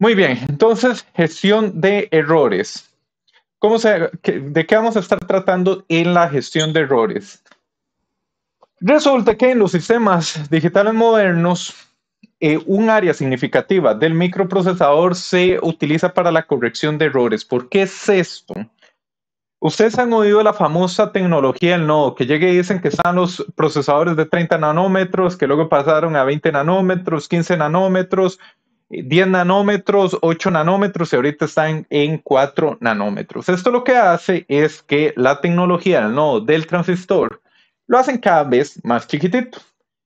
Muy bien, entonces, gestión de errores. ¿Cómo se, ¿De qué vamos a estar tratando en la gestión de errores? Resulta que en los sistemas digitales modernos, eh, un área significativa del microprocesador se utiliza para la corrección de errores. ¿Por qué es esto? Ustedes han oído la famosa tecnología del nodo, que llega y dicen que están los procesadores de 30 nanómetros, que luego pasaron a 20 nanómetros, 15 nanómetros, 10 eh, nanómetros, 8 nanómetros y ahorita están en 4 nanómetros. Esto lo que hace es que la tecnología del del transistor lo hacen cada vez más chiquitito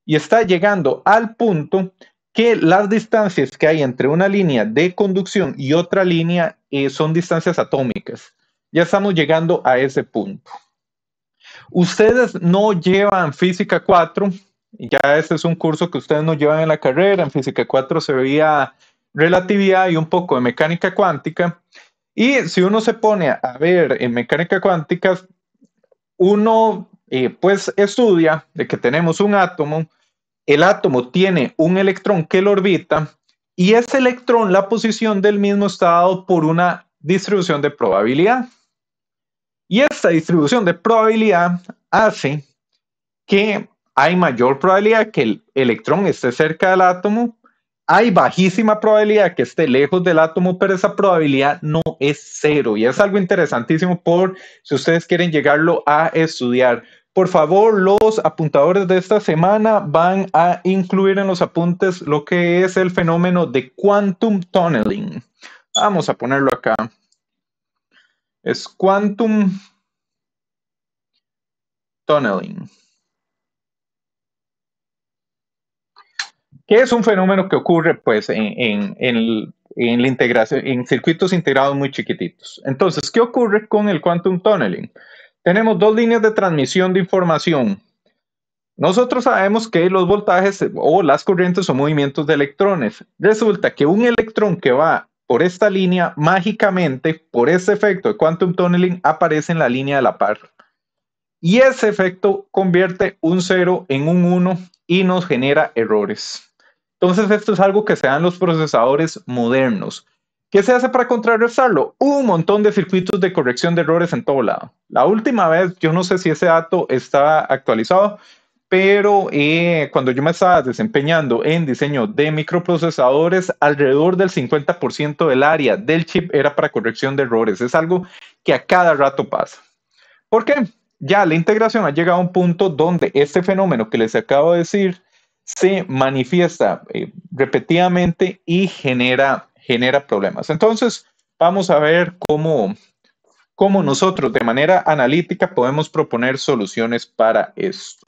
y está llegando al punto que las distancias que hay entre una línea de conducción y otra línea eh, son distancias atómicas. Ya estamos llegando a ese punto. Ustedes no llevan física 4, ya ese es un curso que ustedes nos llevan en la carrera. En Física 4 se veía relatividad y un poco de mecánica cuántica. Y si uno se pone a ver en mecánica cuántica, uno eh, pues estudia de que tenemos un átomo, el átomo tiene un electrón que lo orbita y ese electrón, la posición del mismo está dado por una distribución de probabilidad. Y esta distribución de probabilidad hace que hay mayor probabilidad que el electrón esté cerca del átomo, hay bajísima probabilidad que esté lejos del átomo, pero esa probabilidad no es cero. Y es algo interesantísimo por si ustedes quieren llegarlo a estudiar. Por favor, los apuntadores de esta semana van a incluir en los apuntes lo que es el fenómeno de quantum tunneling. Vamos a ponerlo acá. Es quantum tunneling. que es un fenómeno que ocurre pues en, la integración, en circuitos integrados muy chiquititos. Entonces, ¿qué ocurre con el quantum tunneling? Tenemos dos líneas de transmisión de información. Nosotros sabemos que los voltajes eh, o las corrientes son movimientos de electrones. Resulta que un electrón que va por esta línea, mágicamente, por ese efecto de quantum tunneling, aparece en la línea de la par. Y ese efecto convierte un cero en un 1 y nos genera errores. Entonces esto es algo que se dan los procesadores modernos. ¿Qué se hace para contrarrestarlo? Un montón de circuitos de corrección de errores en todo lado. La última vez, yo no sé si ese dato está actualizado, pero eh, cuando yo me estaba desempeñando en diseño de microprocesadores, alrededor del 50% del área del chip era para corrección de errores. Es algo que a cada rato pasa. ¿Por qué? Ya la integración ha llegado a un punto donde este fenómeno que les acabo de decir se manifiesta eh, repetidamente y genera, genera problemas. Entonces, vamos a ver cómo, cómo nosotros de manera analítica podemos proponer soluciones para esto.